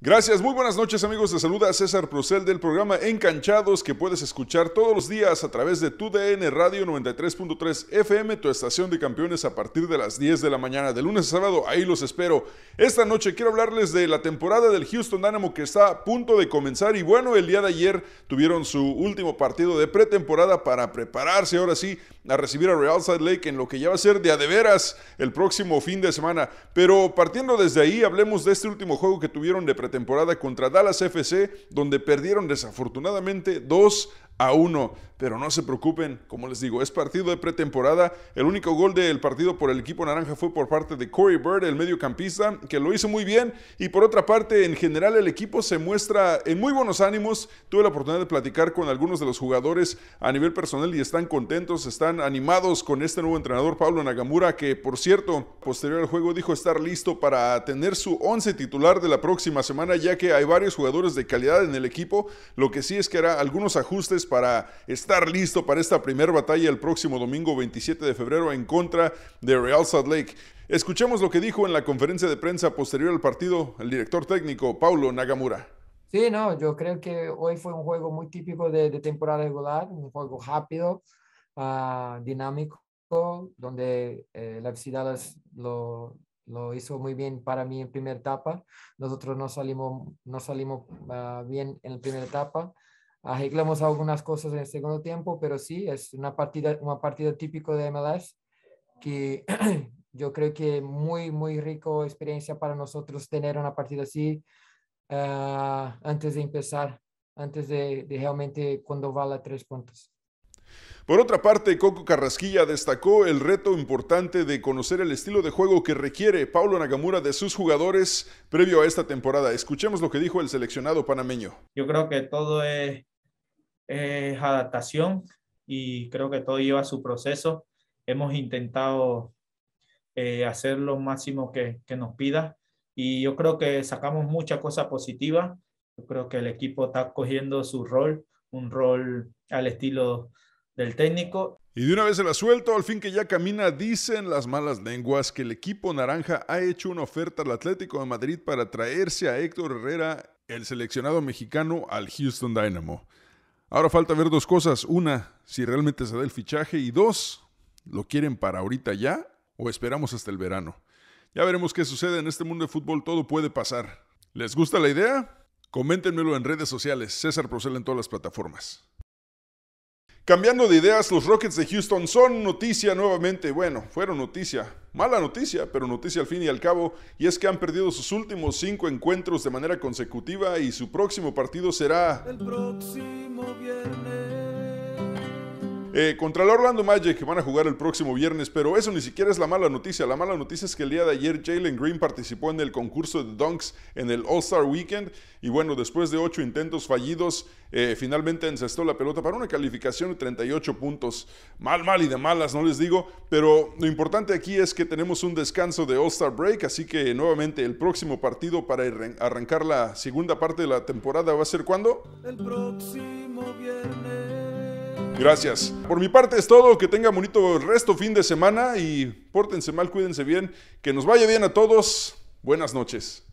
Gracias, muy buenas noches amigos, te saluda César Procel del programa Encanchados que puedes escuchar todos los días a través de tu DN Radio 93.3 FM, tu estación de campeones a partir de las 10 de la mañana de lunes a sábado, ahí los espero. Esta noche quiero hablarles de la temporada del Houston Dynamo que está a punto de comenzar y bueno, el día de ayer tuvieron su último partido de pretemporada para prepararse ahora sí a recibir a Real Salt Lake en lo que ya va a ser de a de veras el próximo fin de semana. Pero partiendo desde ahí, hablemos de este último juego que tuvieron de temporada contra Dallas FC, donde perdieron desafortunadamente 2 a 1. Pero no se preocupen, como les digo, es partido de pretemporada. El único gol del partido por el equipo naranja fue por parte de Corey Bird, el mediocampista, que lo hizo muy bien. Y por otra parte, en general el equipo se muestra en muy buenos ánimos. Tuve la oportunidad de platicar con algunos de los jugadores a nivel personal y están contentos, están animados con este nuevo entrenador, Pablo Nagamura, que por cierto, posterior al juego dijo estar listo para tener su 11 titular de la próxima semana, ya que hay varios jugadores de calidad en el equipo. Lo que sí es que hará algunos ajustes para estar listo para esta primera batalla el próximo domingo 27 de febrero en contra de Real Salt Lake. Escuchemos lo que dijo en la conferencia de prensa posterior al partido el director técnico Paulo Nagamura. Sí, no, yo creo que hoy fue un juego muy típico de, temporada regular, un juego rápido, ah, dinámico, donde eh, la velocidad lo, hizo muy bien para mí en primera etapa. Nosotros no salimos, no salimos ah, bien en la primera etapa. Arreglamos algunas cosas en el segundo tiempo, pero sí, es una partida, una partida típico de MLS que yo creo que muy, muy rico experiencia para nosotros tener una partida así ah, antes de empezar, antes de, realmente cuando vale tres puntos. Por otra parte, Coco Carrasquilla destacó el reto importante de conocer el estilo de juego que requiere Paulo Nagamura de sus jugadores previo a esta temporada. Escuchemos lo que dijo el seleccionado panameño. Yo creo que todo es es adaptación y creo que todo lleva su proceso. Hemos intentado eh, hacer lo máximo que, que, nos pida y yo creo que sacamos muchas cosas positivas. Yo creo que el equipo está cogiendo su rol, un rol al estilo del técnico. Y de una vez se la suelto, al fin que ya camina, dicen las malas lenguas que el equipo naranja ha hecho una oferta al Atlético de Madrid para traerse a Héctor Herrera, el seleccionado mexicano, al Houston Dynamo. Ahora falta ver dos cosas. Una, si realmente se da el fichaje. Y dos, ¿lo quieren para ahorita ya o esperamos hasta el verano? Ya veremos qué sucede en este mundo de fútbol. Todo puede pasar. ¿Les gusta la idea? Coméntenmelo en redes sociales. César Procel en todas las plataformas. Cambiando de ideas, los Rockets de Houston son noticia nuevamente. Bueno, fueron noticia. Mala noticia, pero noticia al fin y al cabo. Y es que han perdido sus últimos cinco encuentros de manera consecutiva y su próximo partido será... El próximo eh, contra el Orlando Magic que van a jugar el próximo viernes, pero eso ni siquiera es la mala noticia. La mala noticia es que el día de ayer Jalen Green participó en el concurso de dunks en el All-Star Weekend y bueno, después de ocho intentos fallidos, eh, finalmente encestó la pelota para una calificación de 38 puntos. Mal, mal y de malas, no les digo, pero lo importante aquí es que tenemos un descanso de All-Star Break, así que nuevamente el próximo partido para arrancar la segunda parte de la temporada va a ser cuando? El próximo viernes. Gracias. Por mi parte es todo. Que tengan bonito el resto fin de semana y pórtense mal, cuídense bien. Que nos vaya bien a todos. Buenas noches.